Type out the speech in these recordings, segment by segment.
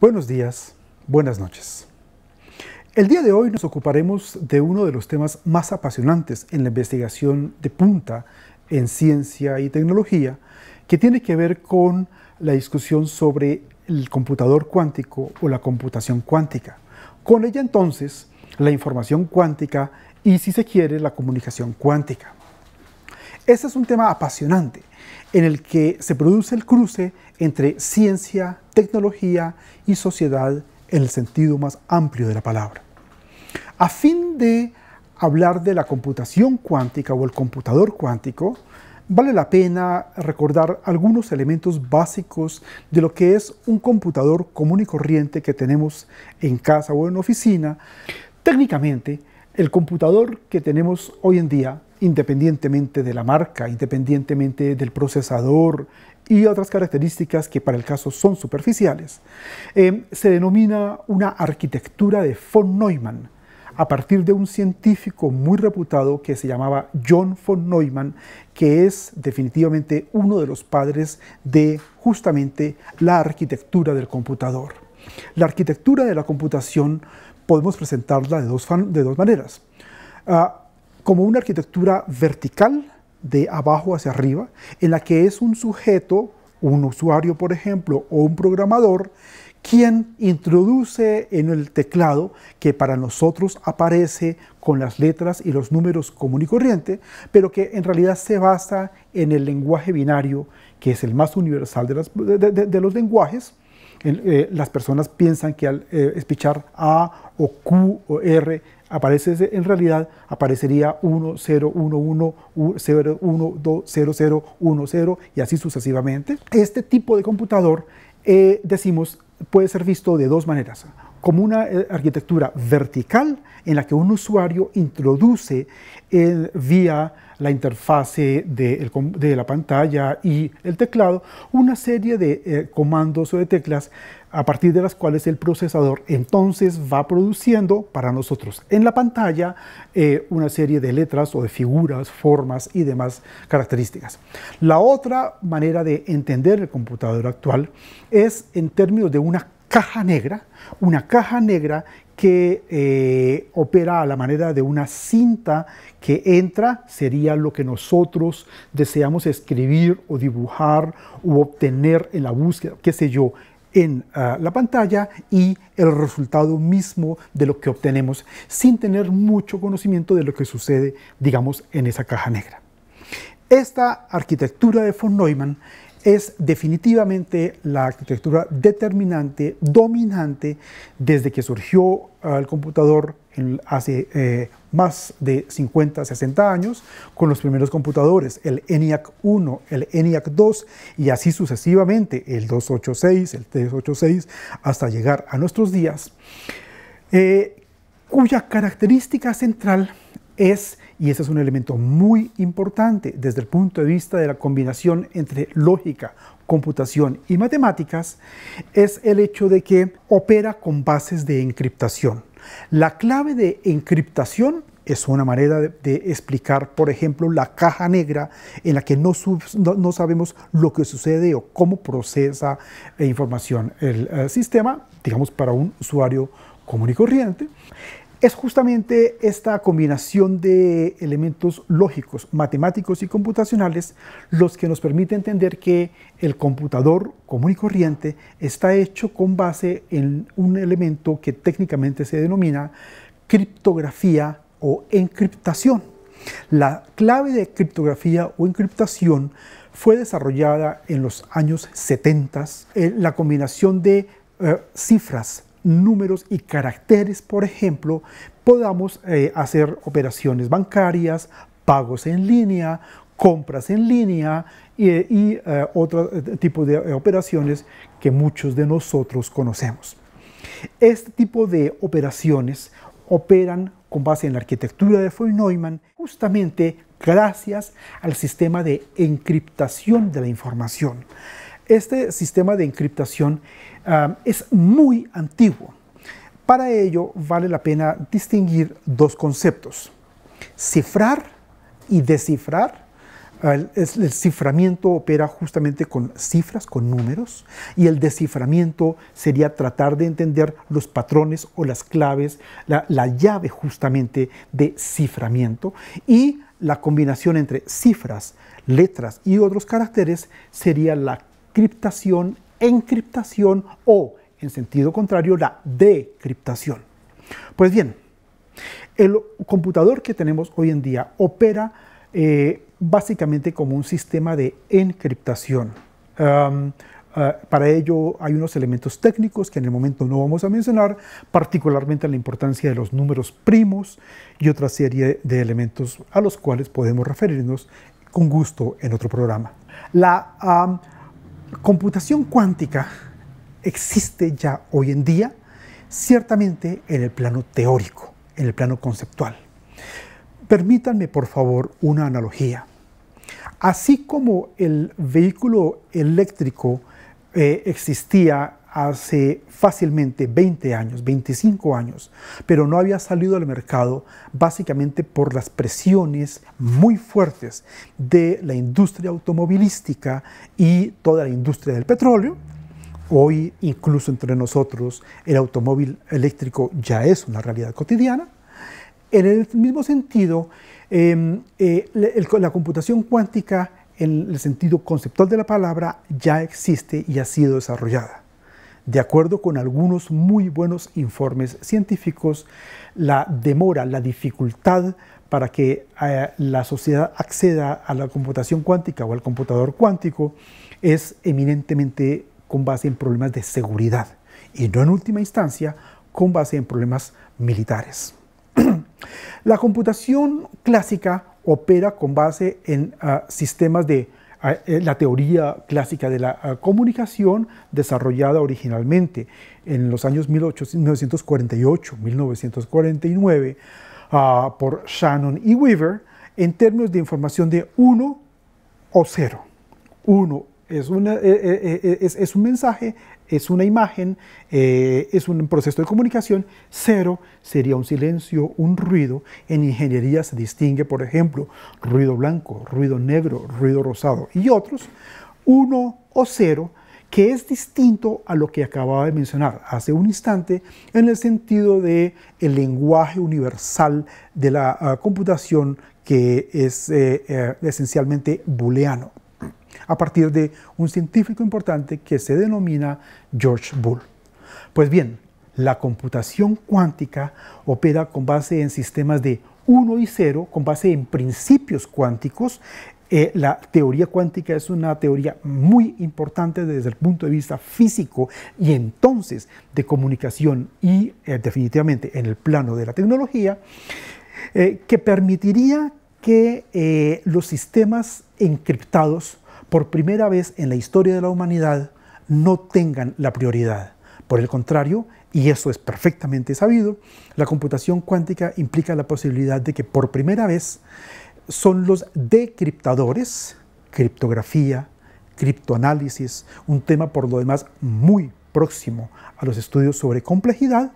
Buenos días, buenas noches. El día de hoy nos ocuparemos de uno de los temas más apasionantes en la investigación de punta en ciencia y tecnología, que tiene que ver con la discusión sobre el computador cuántico o la computación cuántica. Con ella entonces, la información cuántica y si se quiere, la comunicación cuántica. Este es un tema apasionante en el que se produce el cruce entre ciencia, tecnología y sociedad en el sentido más amplio de la palabra. A fin de hablar de la computación cuántica o el computador cuántico, vale la pena recordar algunos elementos básicos de lo que es un computador común y corriente que tenemos en casa o en oficina. Técnicamente, el computador que tenemos hoy en día independientemente de la marca, independientemente del procesador y otras características que para el caso son superficiales, eh, se denomina una arquitectura de von Neumann, a partir de un científico muy reputado que se llamaba John von Neumann, que es definitivamente uno de los padres de justamente la arquitectura del computador. La arquitectura de la computación podemos presentarla de dos, de dos maneras. Ah, como una arquitectura vertical de abajo hacia arriba, en la que es un sujeto, un usuario por ejemplo, o un programador, quien introduce en el teclado, que para nosotros aparece con las letras y los números común y corriente, pero que en realidad se basa en el lenguaje binario, que es el más universal de, de los lenguajes, eh, las personas piensan que al eh, espichar A o Q o R aparece, en realidad aparecería 1, 0, 1, 1, 0, 1, 2, 0, 0, 1, 0 y así sucesivamente. Este tipo de computador, eh, decimos, puede ser visto de dos maneras como una eh, arquitectura vertical en la que un usuario introduce vía la interfase de, la pantalla y el teclado una serie de eh, comandos o de teclas a partir de las cuales el procesador entonces va produciendo para nosotros en la pantalla eh, una serie de letras o de figuras, formas y demás características. La otra manera de entender el computador actual es en términos de una caja negra, una caja negra que eh, opera a la manera de una cinta que entra, sería lo que nosotros deseamos escribir o dibujar o obtener en la búsqueda, qué sé yo, en ah, la pantalla y el resultado mismo de lo que obtenemos sin tener mucho conocimiento de lo que sucede, digamos, en esa caja negra. Esta arquitectura de von Neumann es definitivamente la arquitectura determinante, dominante, desde que surgió el computador hace eh, más de 50, 60 años, con los primeros computadores, el ENIAC 1, el ENIAC 2 y así sucesivamente, el 286, el 386, hasta llegar a nuestros días, eh, cuya característica central es, y ese es un elemento muy importante desde el punto de vista de la combinación entre lógica, computación y matemáticas, es el hecho de que opera con bases de encriptación. La clave de encriptación es una manera de, explicar, por ejemplo, la caja negra en la que no, sabemos lo que sucede o cómo procesa información el eh, sistema, digamos, para un usuario común y corriente es justamente esta combinación de elementos lógicos, matemáticos y computacionales los que nos permite entender que el computador común y corriente está hecho con base en un elemento que técnicamente se denomina criptografía o encriptación. La clave de criptografía o encriptación fue desarrollada en los años 70, en eh, la combinación de eh, cifras números y caracteres, por ejemplo, podamos eh, hacer operaciones bancarias, pagos en línea, compras en línea y, eh, otro eh, tipo de operaciones que muchos de nosotros conocemos. Este tipo de operaciones operan con base en la arquitectura de von Neumann justamente gracias al sistema de encriptación de la información. Este sistema de encriptación ah, es muy antiguo. Para ello vale la pena distinguir dos conceptos. Cifrar y descifrar. Ah, el, ciframiento opera justamente con cifras, con números, y el desciframiento sería tratar de entender los patrones o las claves, la, llave justamente de ciframiento, y la combinación entre cifras, letras y otros caracteres sería la criptación, encriptación o, en sentido contrario, la decriptación. Pues bien, el computador que tenemos hoy en día opera eh, básicamente como un sistema de encriptación. Eh, para ello hay unos elementos técnicos que en el momento no vamos a mencionar, particularmente la importancia de los números primos y otra serie de elementos a los cuales podemos referirnos con gusto en otro programa. La computación cuántica existe ya hoy en día, ciertamente en el plano teórico, en el plano conceptual. Permítanme, por favor, una analogía. Así como el vehículo eléctrico eh, existía hace fácilmente 20 años, 25 años, pero no había salido al mercado básicamente por las presiones muy fuertes de la industria automovilística y toda la industria del petróleo. Hoy incluso entre nosotros el automóvil eléctrico ya es una realidad cotidiana. En el mismo sentido, em, eh, la computación cuántica en el sentido conceptual de la palabra ya existe y ha sido desarrollada. De acuerdo con algunos muy buenos informes científicos, la demora, la dificultad para que eh, la sociedad acceda a la computación cuántica o al computador cuántico es eminentemente con base en problemas de seguridad y no en última instancia con base en problemas militares. la computación clásica opera con base en ah, sistemas de Ah, eh, la teoría clásica de la ah, comunicación desarrollada originalmente en los años 1948-1949 ah, por Shannon y e. Weaver en términos de información de 1 o 0. 1 eh, eh, eh, es, un mensaje, es una imagen, es un proceso de comunicación. Cero sería un silencio, un ruido. En ingeniería se distingue, por ejemplo, ruido blanco, ruido negro, ruido rosado y otros. Uno o cero, que es distinto a lo que acababa de mencionar hace un instante en el sentido de el lenguaje universal de la ah, computación que es esencialmente booleano a partir de un científico importante que se denomina George Bull. Pues bien, la computación cuántica opera con base en sistemas de 1 y 0, con base en principios cuánticos. Eh, la teoría cuántica es una teoría muy importante desde el punto de vista físico y entonces de comunicación y eh, definitivamente en el plano de la tecnología, eh, que permitiría que los sistemas encriptados por primera vez en la historia de la humanidad, no tengan la prioridad. Por el contrario, y eso es perfectamente sabido, la computación cuántica implica la posibilidad de que por primera vez son los decriptadores, criptografía, criptoanálisis, un tema por lo demás muy próximo a los estudios sobre complejidad,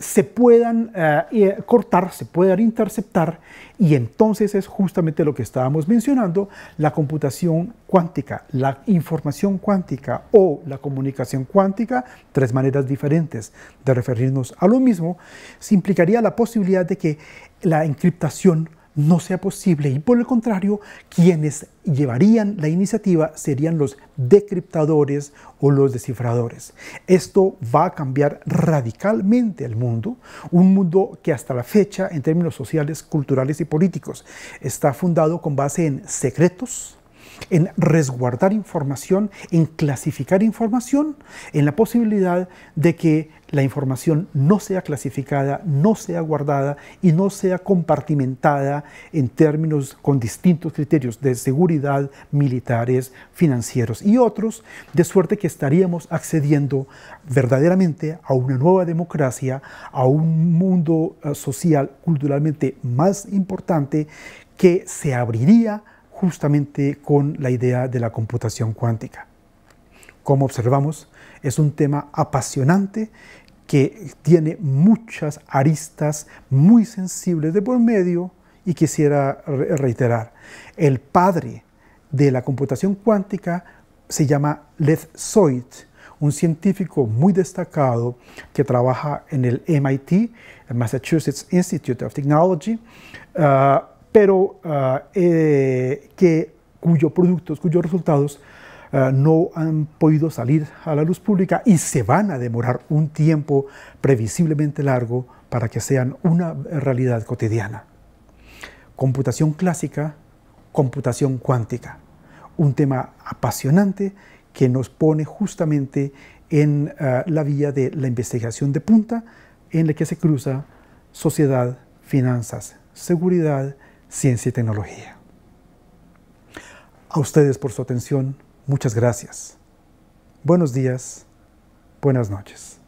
se puedan eh, eh, cortar, se puedan interceptar y entonces es justamente lo que estábamos mencionando, la computación cuántica, la información cuántica o la comunicación cuántica, tres maneras diferentes de referirnos a lo mismo, se implicaría la posibilidad de que la encriptación no sea posible y por el contrario, quienes llevarían la iniciativa serían los decriptadores o los descifradores. Esto va a cambiar radicalmente el mundo, un mundo que hasta la fecha en términos sociales, culturales y políticos está fundado con base en secretos, en resguardar información, en clasificar información, en la posibilidad de que la información no sea clasificada, no sea guardada y no sea compartimentada en términos con distintos criterios de seguridad, militares, financieros y otros, de suerte que estaríamos accediendo verdaderamente a una nueva democracia, a un mundo eh, social culturalmente más importante que se abriría justamente con la idea de la computación cuántica. Como observamos, es un tema apasionante que tiene muchas aristas muy sensibles de por medio y quisiera reiterar, el padre de la computación cuántica se llama Lev Soit, un científico muy destacado que trabaja en el MIT, el Massachusetts Institute of Technology, ah, pero ah, eh, que, cuyos productos, cuyos resultados ah, no han podido salir a la luz pública y se van a demorar un tiempo previsiblemente largo para que sean una realidad cotidiana. Computación clásica, computación cuántica, un tema apasionante que nos pone justamente en ah, la vía de la investigación de punta en la que se cruza sociedad, finanzas, seguridad, Ciencia y Tecnología. A ustedes por su atención, muchas gracias. Buenos días, buenas noches.